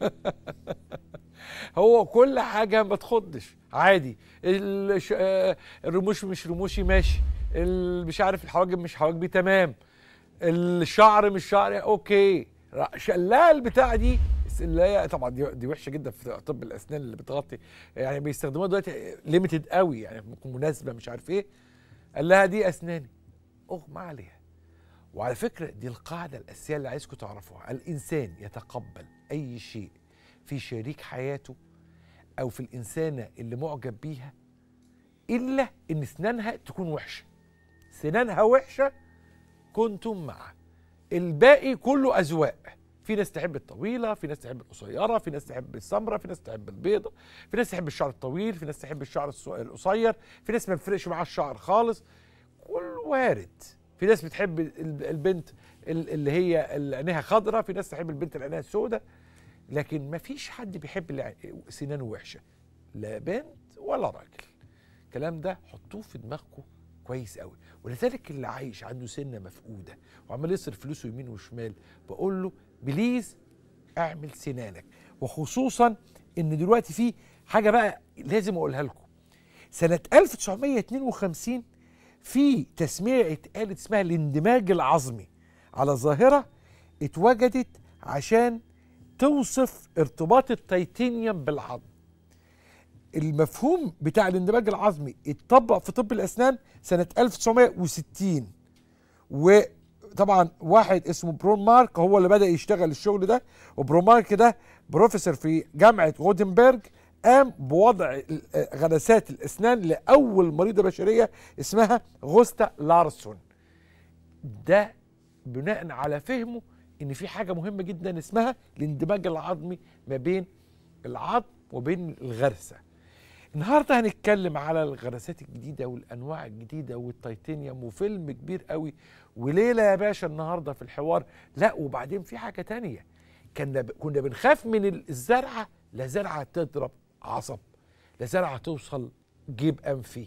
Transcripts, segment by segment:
هو كل حاجة ما تخضش عادي الش... آه، الرموش مش رموشي ماشي مش عارف الحواجب مش حواجبي تمام الشعر مش شعري اوكي شلال البتاعة دي لا طبعا دي, دي وحشه جدا في طب الاسنان اللي بتغطي يعني بيستخدموها دلوقتي ليميتد قوي يعني مناسبه مش عارف ايه قال لها دي اسناني اغمى عليها وعلى فكرة دي القاعدة الأساسية اللي عايزكم تعرفوها الإنسان يتقبل أي شيء في شريك حياته أو في الإنسانة اللي معجب بيها إلا إن سنانها تكون وحشة سنانها وحشة كنتم معه الباقي كله أذواق في ناس تحب الطويلة في ناس تحب القصيرة في ناس تحب السمرة في ناس تحب البيضة في ناس تحب الشعر الطويل في ناس تحب الشعر القصير في ناس ما بيفرقش معاها الشعر خالص كل وارد في ناس بتحب البنت اللي هي اللي عينيها خضراء في ناس تحب البنت اللي عينيها سوداء لكن ما فيش حد بيحب اللي سنانه وحشه لا بنت ولا راجل الكلام ده حطوه في دماغكم كويس قوي ولذلك اللي عايش عنده سنه مفقوده وعمال يصرف فلوسه يمين وشمال بقول له بليز اعمل سنانك وخصوصا ان دلوقتي في حاجه بقى لازم اقولها لكم سنه 1952 في تسمية اتقالت اسمها الاندماج العظمي على ظاهرة اتوجدت عشان توصف ارتباط التيتانيوم بالعظم المفهوم بتاع الاندماج العظمي اتطبق في طب الأسنان سنة 1960 وطبعا واحد اسمه برون مارك هو اللي بدأ يشتغل الشغل ده وبرون مارك ده بروفيسور في جامعة غودنبرج قام بوضع آه، غلسات الاسنان لاول مريضه بشريه اسمها غوستا لارسون ده بناء على فهمه ان في حاجه مهمه جدا اسمها الاندماج العظمي ما بين العظم وبين الغرسه النهارده هنتكلم على الغرسات الجديده والانواع الجديده والتيتانيوم وفيلم كبير قوي وليله يا باشا النهارده في الحوار لا وبعدين في حاجه تانية كنا كنا بنخاف من الزرعه لا زرعه تضرب عصب لازال هتوصل جيب انفي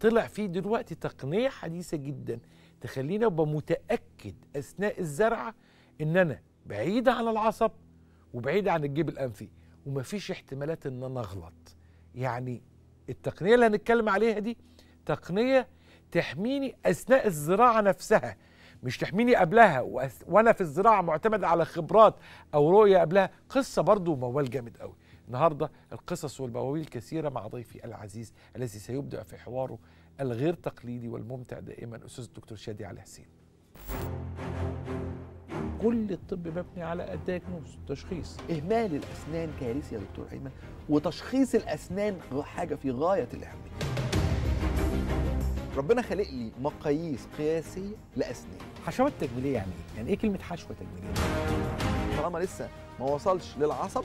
طلع فيه دلوقتي تقنيه حديثه جدا تخليني ابقى متاكد اثناء الزرعه ان انا بعيد عن العصب وبعيد عن الجيب الانفي ومفيش احتمالات ان انا اغلط يعني التقنيه اللي هنتكلم عليها دي تقنيه تحميني اثناء الزراعه نفسها مش تحميني قبلها وانا في الزراعه معتمد على خبرات او رؤيه قبلها قصه برضو موال جامد قوي النهارده القصص والبواويل كثيره مع ضيفي العزيز الذي سيبدع في حواره الغير تقليدي والممتع دائما استاذ الدكتور شادي علي حسين. كل الطب مبني على الدياجنوز تشخيص اهمال الاسنان كارثه يا دكتور ايمن وتشخيص الاسنان حاجه في غايه الاهميه ربنا خلق لي مقاييس قياسيه لاسنان حشوات تجميليه يعني ايه يعني ايه كلمه حشوه تجميليه طالما لسه ما وصلش للعصب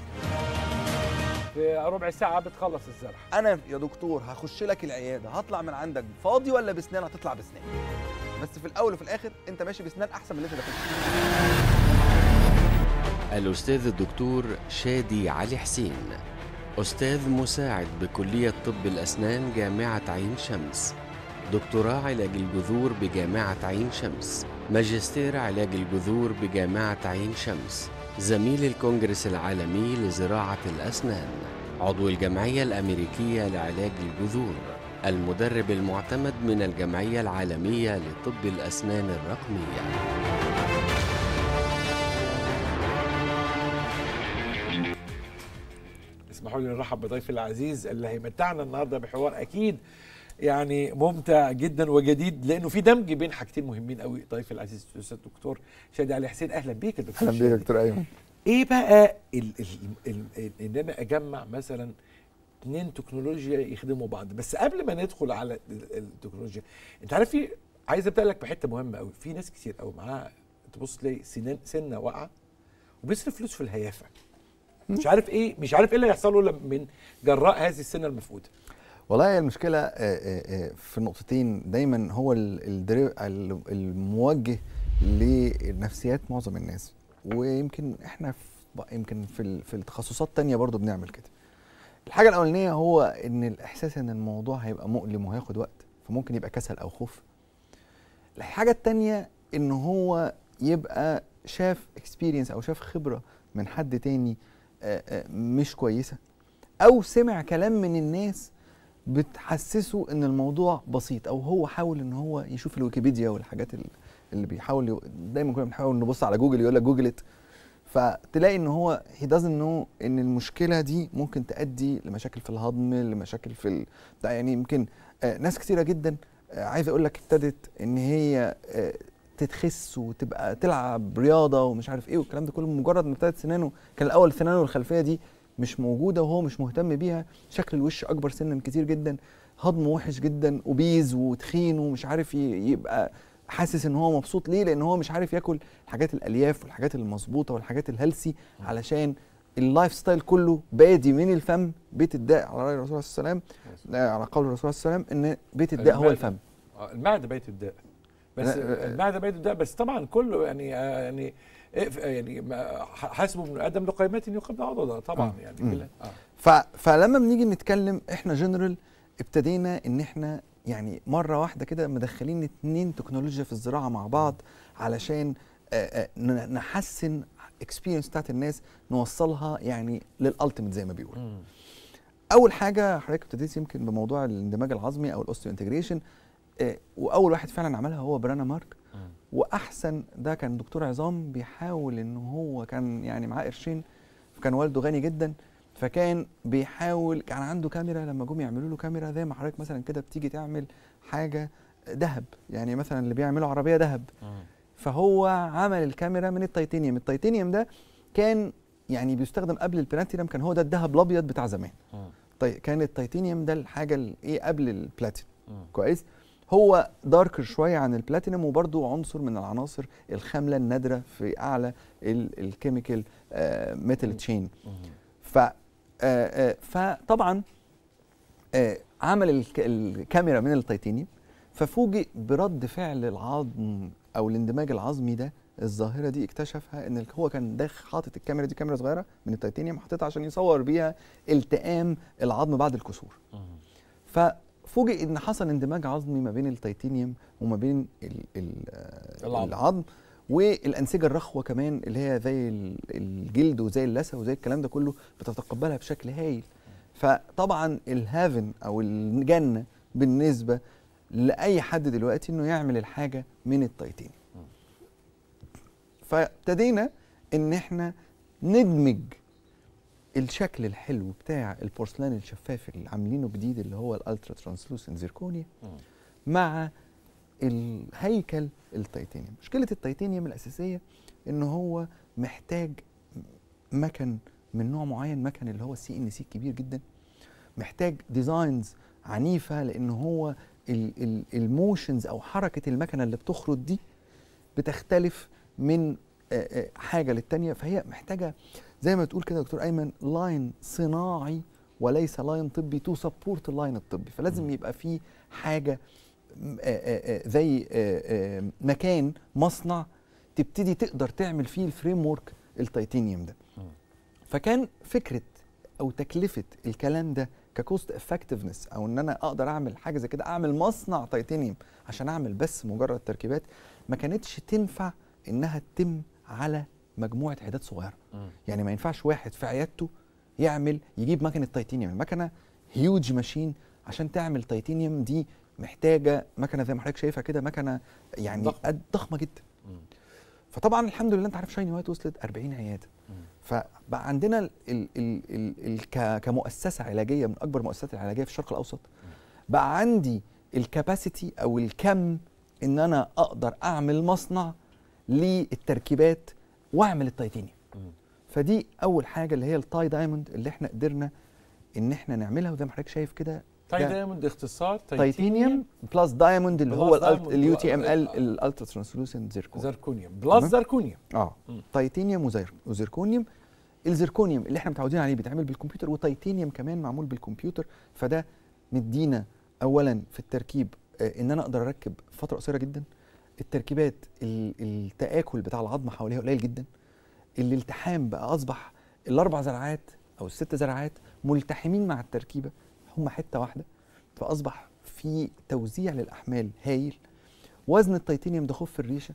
في ربع ساعه بتخلص الزرح انا يا دكتور هخش لك العياده هطلع من عندك فاضي ولا بسنان هتطلع بسنان بس في الاول وفي الاخر انت ماشي بسنان احسن من اللي انت داخل الاستاذ الدكتور شادي علي حسين استاذ مساعد بكليه طب الاسنان جامعه عين شمس دكتوراه علاج الجذور بجامعه عين شمس ماجستير علاج الجذور بجامعه عين شمس زميل الكونجرس العالمي لزراعة الأسنان عضو الجمعية الأمريكية لعلاج الجذور المدرب المعتمد من الجمعية العالمية لطب الأسنان الرقمية اسمحوا لي نرحب بضيفي العزيز اللي هيمتعنا النهارده بحوار اكيد يعني ممتع جدا وجديد لانه في دمج بين حاجتين مهمين قوي ضيف طيب العزيز الاستاذ الدكتور شادي علي حسين اهلا بيك يا دكتور اهلا بيك يا دكتور ايمن ايه بقى ال ال ال ال ان انا اجمع مثلا اثنين تكنولوجيا يخدموا بعض بس قبل ما ندخل على التكنولوجيا انت عارف في عايز ابدا لك بحته مهمه قوي في ناس كتير قوي معاها تبص تلاقي سنان سنه واقعه وبيصرف فلوس في الهيافه مش عارف ايه مش عارف ايه اللي هيحصل له من جراء هذه السنه المفقوده والله المشكله آه، آه، آه، في نقطتين دايما هو الموجه لنفسيات معظم الناس ويمكن احنا في يمكن في في التخصصات التانية برضو بنعمل كده الحاجه الاولانيه هو ان الاحساس ان الموضوع هيبقى مؤلم وهياخد وقت فممكن يبقى كسل او خوف الحاجه التانية ان هو يبقى شاف اكسبيرينس او شاف خبره من حد تاني مش كويسه او سمع كلام من الناس بتحسسه ان الموضوع بسيط او هو حاول ان هو يشوف الويكيبيديا والحاجات اللي بيحاول ي... دايما كنا بنحاول نبص على جوجل يقول لك جوجلت فتلاقي ان هو هي دازنت نو ان المشكله دي ممكن تؤدي لمشاكل في الهضم لمشاكل في ال... يعني يمكن آه ناس كثيره جدا آه عايز اقول لك ابتدت ان هي آه تتخس وتبقى تلعب رياضه ومش عارف ايه والكلام ده كله مجرد ما ابتدت سنانه كان الاول سنانه الخلفيه دي مش موجوده وهو مش مهتم بيها شكل الوش اكبر سنا كتير جدا هضمه وحش جدا وبيز وتخين ومش عارف يبقى حاسس ان هو مبسوط ليه لان هو مش عارف ياكل حاجات الالياف والحاجات المظبوطه والحاجات الهلسي علشان اللايف ستايل كله بادي من الفم بيت الداء على راي الرسول صلى الله عليه وسلم على قول الرسول صلى الله عليه وسلم ان بيت الداء هو الفم آه، المعده بيت الداء بس آه، المعده بيت الداء بس طبعا كله يعني آه، يعني إيه، يعني حاسبوا ابن ادم لقيمه يقيم عضدا طبعا آه. يعني آه. فلما بنيجي نتكلم احنا جنرال ابتدينا ان احنا يعني مره واحده كده مدخلين اتنين تكنولوجيا في الزراعه مع بعض علشان آه، آه، نحسن اكسبيرينس بتاعت الناس نوصلها يعني للالتيميت زي ما بيقولوا اول حاجه حضرتك ابتديت يمكن بموضوع الاندماج العظمي او الاوستيو انتجريشن آه، واول واحد فعلا عملها هو برانا مارك واحسن ده كان دكتور عظام بيحاول ان هو كان يعني معاه قرشين فكان والده غني جدا فكان بيحاول كان عنده كاميرا لما جم يعملوا له كاميرا زي ما حضرتك مثلا كده بتيجي تعمل حاجه ذهب يعني مثلا اللي بيعملوا عربيه ذهب فهو عمل الكاميرا من التيتانيوم التيتانيوم ده كان يعني بيستخدم قبل البلاتينيوم كان هو ده الذهب الابيض بتاع زمان طيب كان التيتانيوم ده الحاجه الايه قبل البلاتينيوم كويس هو داركر شويه عن البلاتينم وبرده عنصر من العناصر الخامله النادره في اعلى الكيميكال ميتال تشين ف آه، آه، فطبعا آه، عمل الكاميرا من التيتانيوم ففوجئ برد فعل العظم او الاندماج العظمي ده الظاهره دي اكتشفها ان هو كان داخل حاطط الكاميرا دي كاميرا صغيره من التيتانيوم حاططها عشان يصور بيها التئام العظم بعد الكسور ف فوجئ ان حصل اندماج عظمي ما بين التيتانيوم وما بين الـ الـ العظم. العظم والانسجه الرخوه كمان اللي هي زي الجلد وزي اللثه وزي الكلام ده كله بتتقبلها بشكل هايل فطبعا الهافن او الجنه بالنسبه لاي حد دلوقتي انه يعمل الحاجه من التيتانيوم فابتدينا ان احنا ندمج الشكل الحلو بتاع البورسلان الشفاف اللي عاملينه جديد اللي هو الالترا ترانسلوسنت زيركونيا مع الهيكل التيتانيوم مشكله التيتانيوم الاساسيه ان هو محتاج مكن من نوع معين مكن اللي هو السي ان سي كبير جدا محتاج ديزاينز عنيفه لان هو الموشنز او حركه المكنه اللي بتخرط دي بتختلف من آه، آه، حاجه للتانيه فهي محتاجه زي ما تقول كده يا دكتور ايمن لاين صناعي وليس لاين طبي تو سبورت اللاين الطبي فلازم يبقى في حاجه آه، زي مكان مصنع تبتدي تقدر تعمل فيه الفريم ورك التيتانيوم ده فكان فكره او تكلفه الكلام ده ككوست افكتفنس او ان انا اقدر اعمل حاجه زي كده اعمل مصنع تيتانيوم عشان اعمل بس مجرد تركيبات ما كانتش تنفع انها تتم على مجموعه عيادات صغيره يعني ما ينفعش واحد في عيادته يعمل يجيب مكنه تيتانيوم المكنه هيوج ماشين عشان تعمل تيتانيوم دي محتاجه مكنه زي ما حضرتك شايفها كده مكنه يعني ضخمه, ضخمة جدا فطبعا الحمد لله انت عارف شايني وايت وصلت 40 عياده فبقى عندنا الـ الـ الـ الـ الـ كمؤسسه علاجيه من اكبر المؤسسات العلاجيه في الشرق الاوسط بقى عندي الكباسيتي او الكم ان انا اقدر اعمل مصنع للتركيبات واعمل التيتانيوم فدي اول حاجه اللي هي التاي دايموند اللي احنا قدرنا ان احنا نعملها وزي ما حضرتك شايف كده تاي دايموند اختصار تيتانيوم بلس دايموند اللي هو اليو تي ام ال آه. الالترا ترانسلوسنت زيركونيوم زيركونيوم بلس زيركونيوم اه تيتانيوم وزيركونيوم الزيركونيوم اللي احنا متعودين عليه بيتعمل بالكمبيوتر وتيتانيوم كمان معمول بالكمبيوتر فده مدينا اولا في التركيب آه، ان انا اقدر اركب فتره قصيره جدا التركيبات التآكل بتاع العظم حواليها قليل جدا الالتحام بقى أصبح الأربع زرعات أو الست زرعات ملتحمين مع التركيبة هم حتة واحدة فأصبح في توزيع للأحمال هايل وزن التيتانيوم ده خف الريشة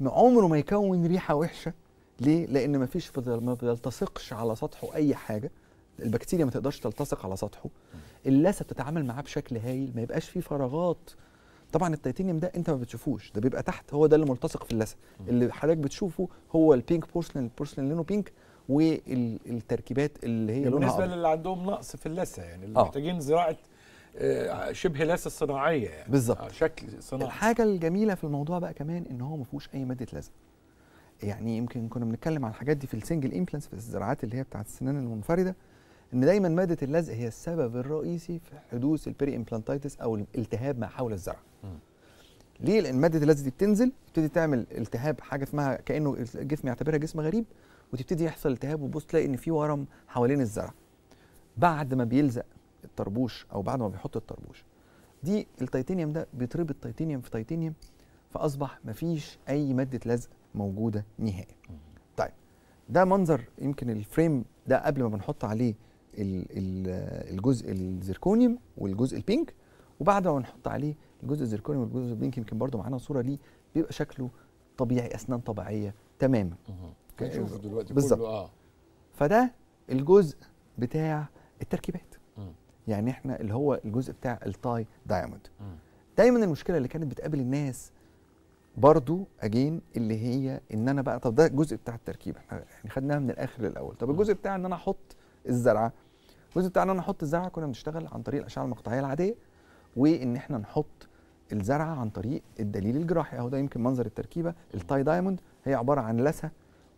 عمره ما يكون ريحة وحشة ليه؟ لأن ما فيش ما بيلتصقش على سطحه أي حاجة البكتيريا ما تقدرش تلتصق على سطحه اللثه بتتعامل معاه بشكل هايل ما يبقاش فيه فراغات طبعا التيتانيوم ده انت ما بتشوفوش ده بيبقى تحت هو ده اللي ملتصق في اللثه اللي حضرتك بتشوفه هو البينك بورسلين البورسلين لونه بينك والتركيبات اللي هي لونها بالنسبه للي عندهم نقص في اللثه يعني اللي آه. محتاجين زراعه آه، شبه لثه صناعيه يعني بالظبط آه شكل صناعي الحاجه الجميله في الموضوع بقى كمان ان هو ما فيهوش اي ماده لزق يعني يمكن كنا بنتكلم على الحاجات دي في السنجل امبلانس في الزراعات اللي هي بتاعت السنان المنفرده ان دايما ماده اللزق هي السبب الرئيسي في حدوث البري امبلانتايتس او الالتهاب ما حول الزرع ليه لان ماده اللزق دي بتنزل تبتدي تعمل التهاب حاجه اسمها كانه الجسم يعتبرها جسم غريب وتبتدي يحصل التهاب وتبص تلاقي ان في ورم حوالين الزرع بعد ما بيلزق الطربوش او بعد ما بيحط الطربوش دي التيتانيوم ده بيتربط تيتانيوم في تيتانيوم فاصبح مفيش اي ماده لزق موجوده نهائي طيب ده منظر يمكن الفريم ده قبل ما بنحط عليه الجزء الزركونيوم والجزء البينك وبعد ما نحط عليه الجزء الزركونيوم والجزء البينك يمكن برضو معانا صوره ليه بيبقى شكله طبيعي اسنان طبيعيه تماما هنشوفه دلوقتي بالظبط اه فده الجزء بتاع التركيبات مم. يعني احنا اللي هو الجزء بتاع التاي دايموند دايما المشكله اللي كانت بتقابل الناس برضو اجين اللي هي ان انا بقى طب ده الجزء بتاع التركيب احنا يعني خدناها من الاخر للاول طب الجزء بتاع ان انا احط الزرعه الجزء بتاع ان انا احط الزرعه كنا بنشتغل عن طريق الاشعه المقطعيه العاديه وان احنا نحط الزرعه عن طريق الدليل الجراحي اهو ده يمكن منظر التركيبه التاي دايموند هي عباره عن لثه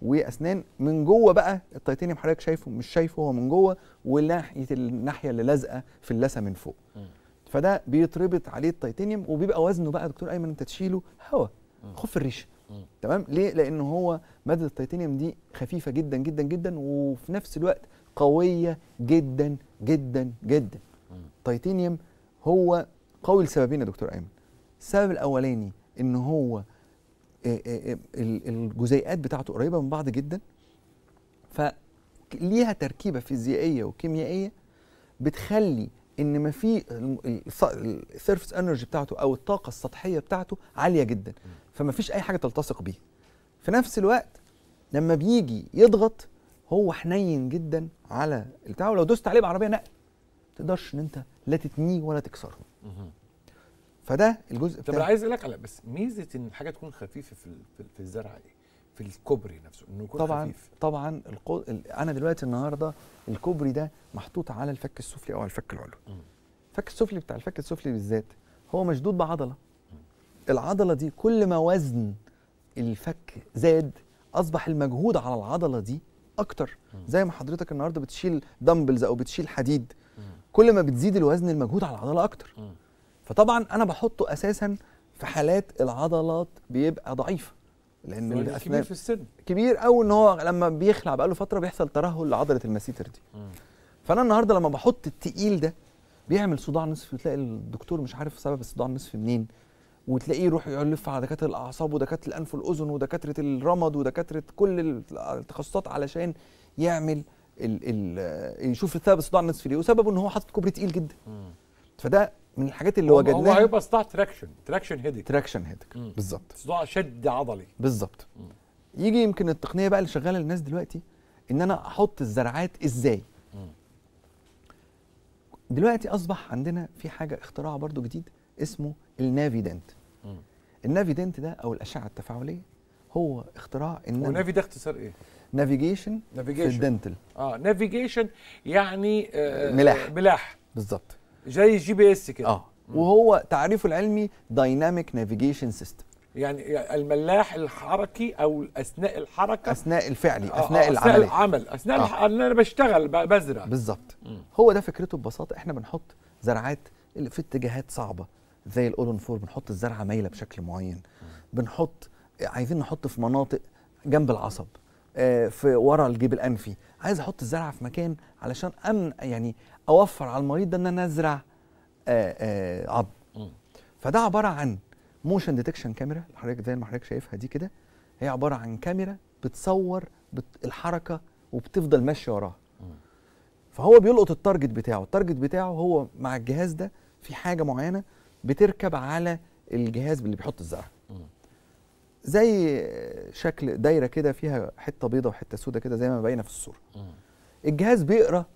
واسنان من جوه بقى التيتانيوم حضرتك شايفه مش شايفه هو من جوه وناحيه الناحيه اللي لازقه في اللثه من فوق م. فده بيتربط عليه التيتانيوم وبيبقى وزنه بقى دكتور ايمن انت تشيله هواء خف الريشه تمام ليه لان هو ماده التيتانيوم دي خفيفه جدا جدا جدا وفي نفس الوقت قويه جدا جدا جدا التيتانيوم هو قوي لسببين يا دكتور ايمن السبب الاولاني ان هو آه، آه، الجزيئات بتاعته قريبه من بعض جدا فليها تركيبه فيزيائيه وكيميائيه بتخلي ان ما في السيرفس انرجي بتاعته او الطاقه السطحيه بتاعته عاليه جدا فما فيش اي حاجه تلتصق بيه في نفس الوقت لما بيجي يضغط هو حنين جدا على البتاع ولو دوست عليه بعربيه نقل ما تقدرش ان انت لا تتنيه ولا تكسره فده الجزء طب طب عايز اقول لك على بس ميزه ان الحاجه تكون خفيفه في في الزرع دي في الكوبري نفسه انه يكون طبعا خفيف طبعا القو... انا دلوقتي النهارده الكوبري ده محطوط على الفك السفلي او الفك العلوي الفك السفلي بتاع الفك السفلي بالذات هو مشدود بعضله العضله دي كل ما وزن الفك زاد اصبح المجهود على العضله دي اكتر زي ما حضرتك النهارده بتشيل دمبلز او بتشيل حديد كل ما بتزيد الوزن المجهود على العضله اكتر فطبعا انا بحطه اساسا في حالات العضلات بيبقى ضعيفه لان كبير في السن كبير او ان هو لما بيخلع بقاله فتره بيحصل ترهل لعضله المسيتر دي فانا النهارده لما بحط التقيل ده بيعمل صداع نصف وتلاقي الدكتور مش عارف سبب الصداع النصف منين وتلاقيه يروح يلف على دكاتره الاعصاب ودكاتره الانف والاذن ودكاتره الرمد ودكاتره كل التخصصات علشان يعمل ال ال يشوف السبب صداع النصف ليه وسببه ان هو حاطط كوبري تقيل جدا فده من الحاجات اللي وجدناها هو هيبقى صداع تراكشن تراكشن هيدك تراكشن هيدك بالظبط صداع شد عضلي بالظبط يجي يمكن التقنيه بقى اللي شغاله للناس دلوقتي ان انا احط الزرعات ازاي دلوقتي اصبح عندنا في حاجه اختراع برضو جديد اسمه النافيدنت النافيدنت ده او الاشعه التفاعليه هو اختراع النافي ده اختصار ايه؟ نافيجيشن نافيجيشن الدنتل اه نافيجيشن يعني آه ملاح ملاح بالظبط زي الجي بي اس كده اه مم. وهو تعريفه العلمي دايناميك نافيجيشن سيستم يعني الملاح الحركي او اثناء الحركه اثناء الفعلي آه اثناء آه، العمل اثناء العمل اثناء آه. الح... انا بشتغل بزرع بالظبط هو ده فكرته ببساطه احنا بنحط زرعات في اتجاهات صعبه زي الاولون فور بنحط الزرعه مايله بشكل معين بنحط عايزين نحط في مناطق جنب العصب آه، في ورا الجيب الانفي عايز احط الزرعه في مكان علشان امن يعني اوفر على المريض ده ان انا ازرع آه، آه، عظم فده عباره عن موشن ديتكشن كاميرا حضرتك زي ما حضرتك شايفها دي كده هي عباره عن كاميرا بتصور بت الحركه وبتفضل ماشيه وراها فهو بيلقط التارجت بتاعه التارجت بتاعه هو مع الجهاز ده في حاجه معينه بتركب على الجهاز اللي بيحط الزرع زي شكل دايره كده فيها حته بيضه وحته سودة كده زي ما باينه في الصوره الجهاز بيقرا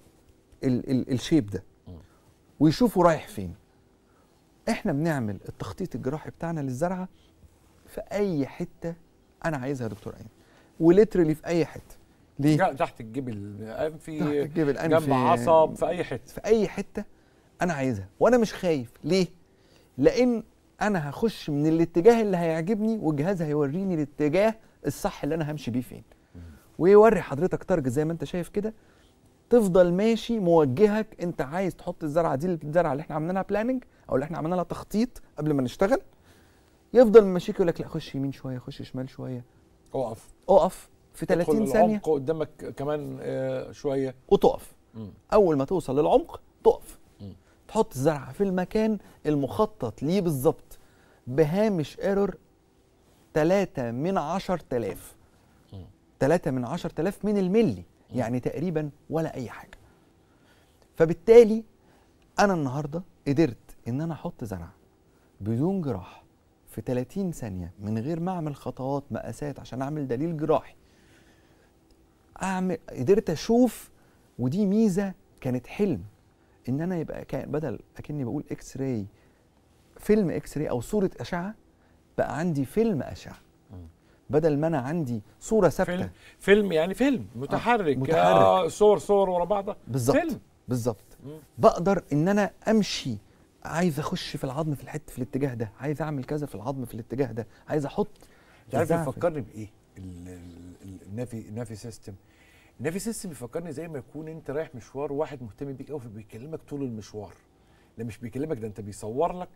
ال ال الشيب ده ويشوفه رايح فين احنا بنعمل التخطيط الجراحي بتاعنا للزرعه في اي حته انا عايزها يا دكتور عين وليترلي في اي حته ليه؟ تحت الجبل الانفي تحت الجبل الانفي آه، جنب عصب في اي حته في اي حته انا عايزها وانا مش خايف ليه؟ لان انا هخش من الاتجاه اللي هيعجبني والجهاز هيوريني الاتجاه الصح اللي انا همشي بيه فين ويوري حضرتك تارجت زي ما انت شايف كده تفضل ماشي موجهك انت عايز تحط الزرعه دي الزرعه اللي احنا عملنا لها بلاننج او اللي احنا عملنا لها تخطيط قبل ما نشتغل يفضل ماشيك يقول لك لا خش يمين شويه خش شمال شويه اقف اقف في 30 ثانيه قدامك كمان آه، شويه وتقف اول ما توصل للعمق تقف تحط الزرعه في المكان المخطط ليه بالظبط بهامش ايرور 3 من 10000 3 من 10000 من الملي يعني تقريبا ولا اي حاجه فبالتالي انا النهارده قدرت ان انا احط زرع بدون جراح في 30 ثانيه من غير ما اعمل خطوات مقاسات عشان اعمل دليل جراحي اعمل قدرت اشوف ودي ميزه كانت حلم ان انا يبقى بدل اكني بقول اكس راي فيلم اكس راي او صوره اشعه بقى عندي فيلم اشعه بدل ما انا عندي صوره ثابته فيلم, فيلم يعني فيلم آه، متحرك, متحرك. آه صور صور ورا بعضها بالظبط فيلم بالظبط بقدر ان انا امشي عايز اخش في العظم في الحته في الاتجاه ده عايز اعمل كذا في العظم في الاتجاه ده عايز احط انت عارف بيفكرني بايه النافي النافي سيستم النافي سيستم بيفكرني زي ما يكون انت رايح مشوار واحد مهتم بيك قوي فبيكلمك طول المشوار لا مش بيكلمك ده انت بيصور لك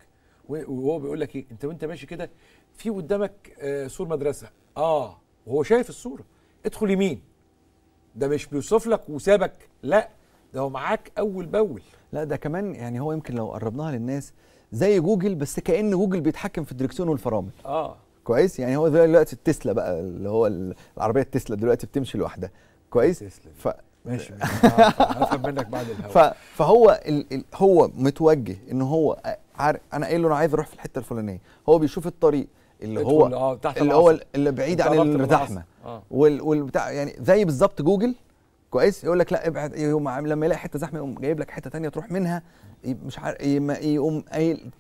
وهو بيقول لك ايه انت وانت ماشي كده في قدامك آه سور مدرسه اه وهو شايف الصوره ادخل يمين ده مش بيوصف لك وسابك لا ده هو معاك اول باول لا ده كمان يعني هو يمكن لو قربناها للناس زي جوجل بس كان جوجل بيتحكم في الدركسيون والفرامل اه كويس يعني هو دلوقتي التسلا بقى اللي هو العربيه التسلا دلوقتي بتمشي لوحدها كويس تسلم ف... ماشي هفهم منك بعد الهوا ف... فهو ال... ال... هو متوجه ان هو عارف انا قايل له انا عايز اروح في الحته الفلانيه هو بيشوف الطريق اللي هو آه تحت اللي هو اللي بعيد عن الزحمه آه. وال... والبتاع يعني زي بالظبط جوجل كويس يقول لك لا ابعد يقوم لما يلاقي حته زحمه يقوم جايب لك حته تانية تروح منها مش عارف يقوم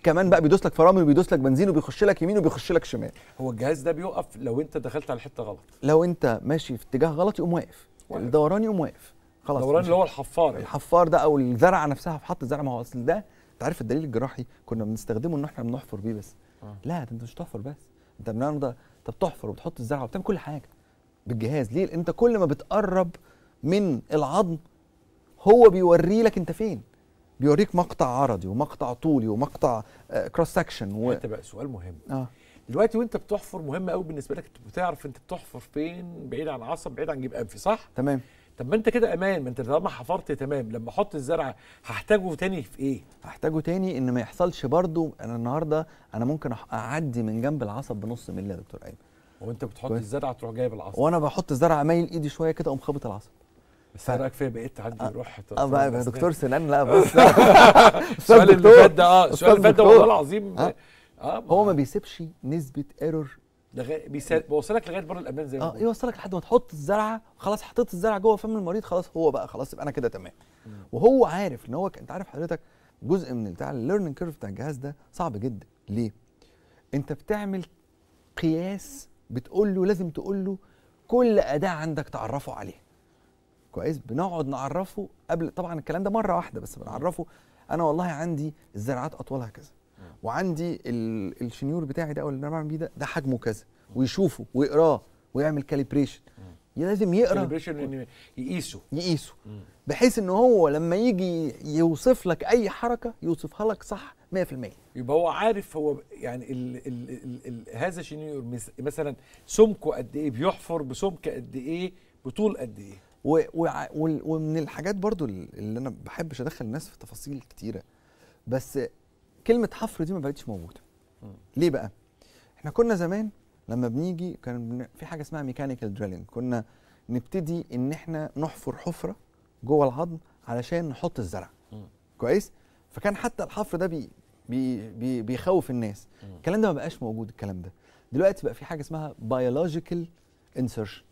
كمان بقى بيدوس لك فرامل وبيدوس لك بنزين وبيخش لك يمين وبيخش لك شمال هو الجهاز ده بيوقف لو انت دخلت على حته غلط لو انت ماشي في اتجاه غلط يقوم واقف الدوران يقوم واقف خلاص الدوران اللي هو الحفار الحفار ده او الزرعه نفسها في حط الزرعه ما هو اصل ده انت عارف الدليل الجراحي كنا بنستخدمه ان احنا بنحفر بيه بس آه. لا انت مش تحفر بس انت النهارده انت بتحفر وبتحط الزرعه وبتعمل كل حاجه بالجهاز ليه انت كل ما بتقرب من العظم هو بيوري لك انت فين بيوريك مقطع عرضي ومقطع طولي ومقطع كروس آه، سكشن و... انت بقى سؤال مهم آه. دلوقتي وانت بتحفر مهم قوي بالنسبه لك انت بتعرف انت بتحفر فين بعيد عن عصب بعيد عن جيب انفي صح تمام طب ما انت كده امان ما انت طالما حفرت تمام لما احط الزرعه هحتاجه تاني في ايه هحتاجه تاني ان ما يحصلش برضو انا النهارده انا ممكن اعدي من جنب العصب بنص مللي يا دكتور ايمن وانت بتحط كويس. الزرعه تروح جايب العصب وانا بحط الزرعه مايل ايدي شويه كده اقوم خابط العصب بس انا إيه فيها بقيت تعدي روح اه بقى دكتور سنان لا بس السؤال اللي فات ده اه السؤال اللي فات ده والله العظيم اه هو ما بيسيبش نسبه ايرور لغا... بيسل... بيوصلك لغايه بره الابان زي ما اه يوصلك لحد ما تحط الزرعه خلاص حطيت الزرعه جوه فم المريض خلاص هو بقى خلاص يبقى انا كده تمام مم. وهو عارف ان هو انت عارف حضرتك جزء من بتاع الليرنينج كيرف بتاع الجهاز ده صعب جدا ليه؟ انت بتعمل قياس بتقول له لازم تقول له كل اداه عندك تعرفه عليها كويس بنقعد نعرفه قبل طبعا الكلام ده مره واحده بس بنعرفه انا والله عندي الزرعات اطولها كذا وعندي الشنيور بتاعي ده او اللي انا بعمل بيه ده ده حجمه كذا ويشوفه ويقراه ويعمل كاليبريشن لازم يقرا كاليبريشن ان يقيسه يقيسه بحيث ان هو لما يجي يوصف لك اي حركه يوصفها لك صح 100% يبقى هو عارف هو يعني الـ الـ الـ الـ هذا الشنيور مثلا سمكه قد ايه بيحفر بسمك قد ايه بطول قد ايه و و ومن الحاجات برضو اللي انا بحبش ادخل الناس في تفاصيل كتيره بس كلمه حفر دي ما بقتش موجوده ليه بقى احنا كنا زمان لما بنيجي كان في حاجه اسمها ميكانيكال دريلينج كنا نبتدي ان احنا نحفر حفره جوه العظم علشان نحط الزرع كويس فكان حتى الحفر ده بي بي بي بيخوف الناس الكلام ده ما بقاش موجود الكلام ده دلوقتي بقى في حاجه اسمها بيولوجيكال انسرشن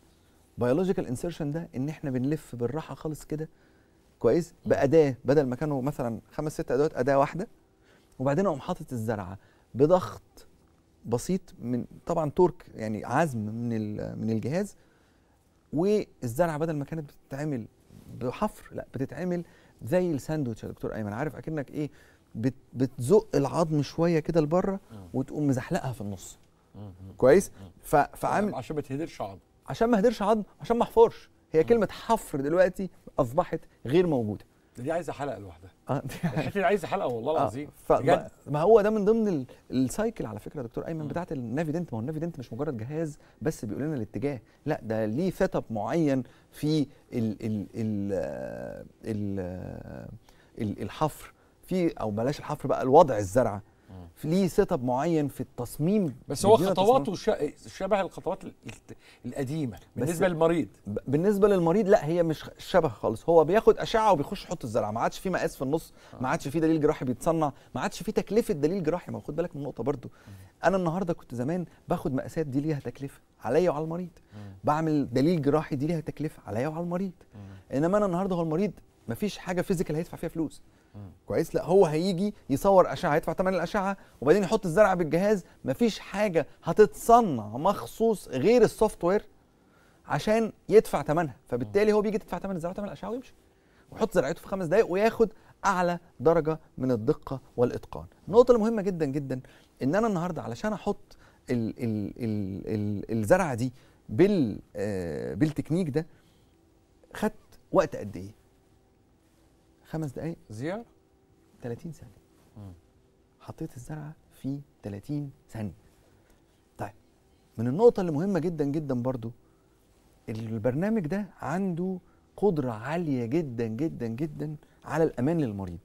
بيولوجيكال انسرشن ده ان احنا بنلف بالراحه خالص كده كويس باداه بدل ما كانوا مثلا خمس ست ادوات اداه واحده وبعدين اقوم حاطط الزرعه بضغط بسيط من طبعا تورك يعني عزم من من الجهاز والزرعه بدل ما كانت بتتعمل بحفر لا بتتعمل زي الساندوتش يا دكتور ايمن عارف اكنك ايه بتزق العظم شويه كده لبره وتقوم مزحلقها في النص كويس فعامل عشان ما تهدرش عظم عشان ما اهدرش عظم عشان ما احفرش هي كلمه حفر دلوقتي اصبحت غير موجوده دي عايزه حلقه لوحدها اه الحته دي عايزه حلقه والله آه، العظيم آه. ما هو ده من ضمن السايكل على فكره يا دكتور ايمن بتاعه النافيدنت ما هو النافيدنت مش مجرد جهاز بس بيقول لنا الاتجاه لا ده ليه سيت اب معين في ال ال ال آه، آه، ال الحفر في او بلاش الحفر بقى الوضع الزرعه ليه سيت اب معين في التصميم بس هو خطواته شبه الخطوات القديمه بالنسبه للمريض بالنسبه للمريض لا هي مش شبه خالص هو بياخد اشعه وبيخش يحط الزرعه ما عادش في مقاس في النص آه. ما عادش في دليل جراحي بيتصنع ما عادش في تكلفه دليل جراحي ما خد بالك من النقطه برضو انا النهارده كنت زمان باخد مقاسات دي ليها تكلفه عليا وعلى المريض بعمل دليل جراحي دي ليها تكلفه عليا وعلى المريض انما انا النهارده هو المريض مفيش حاجه فيزيكال هيدفع فيها فلوس كويس لا هو هيجي يصور اشعه هيدفع ثمن الاشعه وبعدين يحط الزرعه بالجهاز مفيش حاجه هتتصنع مخصوص غير السوفت وير عشان يدفع ثمنها فبالتالي هو بيجي تدفع ثمن الزرع ثمن الاشعه ويمشي ويحط زرعته في خمس دقائق وياخد اعلى درجه من الدقه والاتقان النقطه المهمه جدا جدا ان انا النهارده علشان احط ال ال ال الـ الزرعه دي آه، بالتكنيك ده خدت وقت قد ايه خمس دقائق زيارة 30 ثانيه حطيت الزرعه في 30 ثانيه طيب من النقطه اللي مهمه جدا جدا برضو البرنامج ده عنده قدره عاليه جدا جدا جدا على الامان للمريض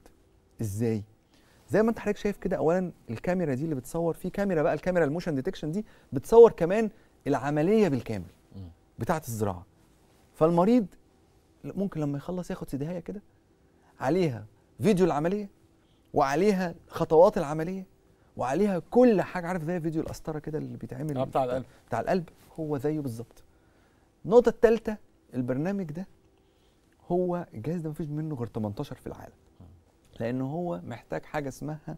ازاي زي ما انت حضرتك شايف كده اولا الكاميرا دي اللي بتصور في كاميرا بقى الكاميرا الموشن ديتكشن دي بتصور كمان العمليه بالكامل بتاعه الزراعه فالمريض ممكن لما يخلص ياخد سدهايه كده عليها فيديو العمليه وعليها خطوات العمليه وعليها كل حاجه عارف زي فيديو القسطره كده اللي بيتعمل آه، بتاع القلب بتاع القلب هو زيه بالظبط النقطه الثالثه البرنامج ده هو الجهاز ده مفيش منه غير 18 في العالم لان هو محتاج حاجه اسمها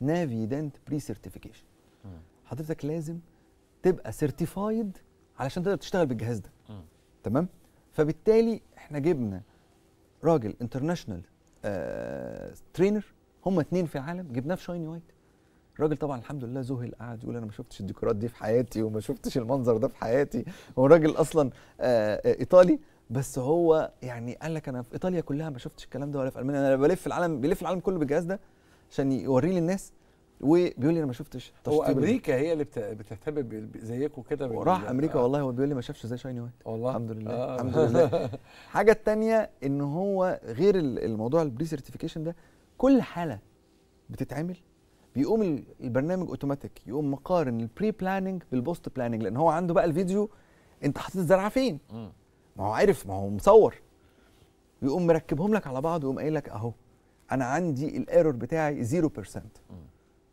نافي دانت بري سيرتيفيكيشن حضرتك لازم تبقى سيرتيفايد علشان تقدر تشتغل بالجهاز ده تمام فبالتالي احنا جبنا راجل انترناشونال آه ترينر هم اتنين في العالم جبناه في شايني وايت الراجل طبعا الحمد لله ذهل قعد يقول انا ما شفتش الديكورات دي في حياتي وما شفتش المنظر ده في حياتي هو راجل اصلا آه،, آه ايطالي بس هو يعني قال لك انا في ايطاليا كلها ما شفتش الكلام ده ولا في المانيا انا بلف العالم بيلف العالم كله بالجهاز ده عشان يوريه للناس وبيقول لي انا ما شفتش هو امريكا هي اللي بتهتم زيكم كده وراح امريكا آه. والله هو بيقول لي ما شافش زي شايني وايت والله الحمد لله آه. الحمد لله الحاجه الثانيه ان هو غير الموضوع البري سيرتيفيكيشن ده كل حاله بتتعمل بيقوم البرنامج اوتوماتيك يقوم مقارن البري بلاننج بالبوست بلاننج لان هو عنده بقى الفيديو انت حاطط الزرعه فين ما هو عارف ما هو مصور يقوم مركبهم لك على بعض ويقوم قايل لك اهو انا عندي الايرور بتاعي 0%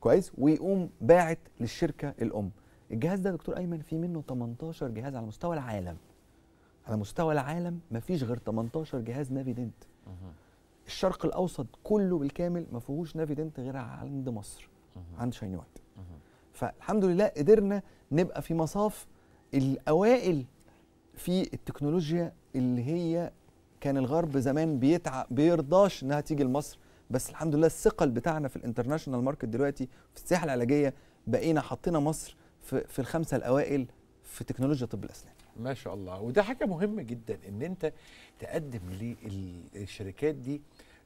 كويس ويقوم باعت للشركه الام الجهاز ده دكتور ايمن في منه 18 جهاز على مستوى العالم على مستوى العالم ما فيش غير 18 جهاز نافيدنت الشرق الاوسط كله بالكامل ما فيهوش نافيدنت غير عند مصر عند شاينوات فالحمد لله قدرنا نبقى في مصاف الاوائل في التكنولوجيا اللي هي كان الغرب زمان بيتعب بيرضاش انها تيجي لمصر بس الحمد لله الثقل بتاعنا في الانترناشونال ماركت دلوقتي في السياحه العلاجيه بقينا حطينا مصر في, في الخمسه الاوائل في تكنولوجيا طب الاسنان ما شاء الله وده حاجه مهمه جدا ان انت تقدم للشركات دي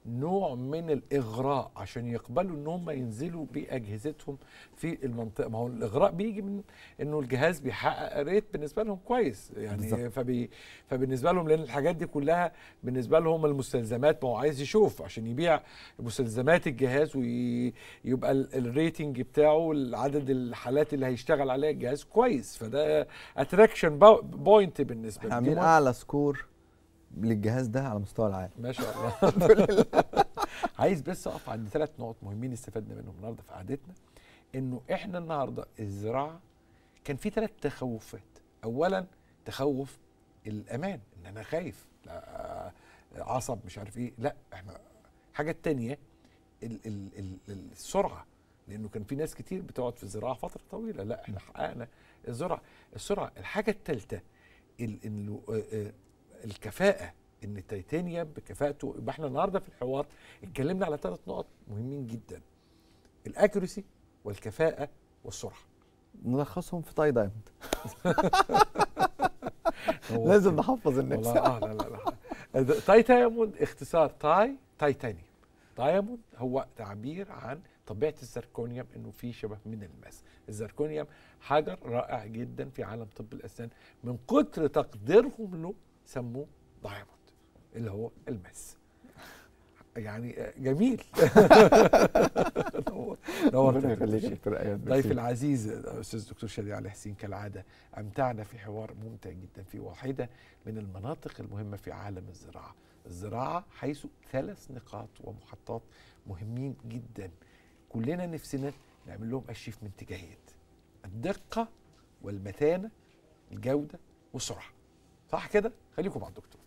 نوع من الاغراء عشان يقبلوا ان هم ينزلوا باجهزتهم في المنطقه ما هو الاغراء بيجي من انه الجهاز بيحقق ريت بالنسبه لهم كويس يعني بالزبط. فبي فبالنسبه لهم لان الحاجات دي كلها بالنسبه لهم المستلزمات ما هو عايز يشوف عشان يبيع مستلزمات الجهاز ويبقى الريتنج بتاعه عدد الحالات اللي هيشتغل عليها الجهاز كويس فده اتراكشن بوينت بالنسبه لهم عاملين اعلى سكور للجهاز ده على مستوى العالم ما شاء الله الحمد لله عايز بس اقف عند ثلاث نقط مهمين استفدنا منهم النهارده في قعدتنا انه احنا النهارده الزراعه كان في ثلاث تخوفات اولا تخوف الامان ان انا خايف لا عصب مش عارف ايه لا احنا الحاجه الثانيه السرعه لانه كان في ناس كتير بتقعد في الزراعه فتره طويله لا احنا حققنا الزرعه السرعه الحاجه الثالثه الكفاءه ان تيتانيا بكفاءته يبقى احنا النهارده في الحوار اتكلمنا على ثلاث نقط مهمين جدا الاكيوريسي والكفاءه والسرعه نلخصهم في تاي دايموند لازم نحفظ النفس اه لا لا لا تاي دايموند اختصار تاي تايتانيوم دايموند هو تعبير عن طبيعه الزركونيوم انه في شبه من الماس الزركونيوم حجر رائع جدا في عالم طب الاسنان من كتر تقديرهم له سموه دايموند اللي هو الماس يعني جميل نور ربنا يخليك ضيف العزيز الاستاذ الدكتور شادي علي حسين كالعاده امتعنا في حوار ممتع جدا في واحده من المناطق المهمه في عالم الزراعه الزراعه حيث ثلاث نقاط ومحطات مهمين جدا كلنا نفسنا نعمل لهم ارشيف من اتجاهات الدقه والمتانه الجوده والسرعه صح كده خليكم مع الدكتور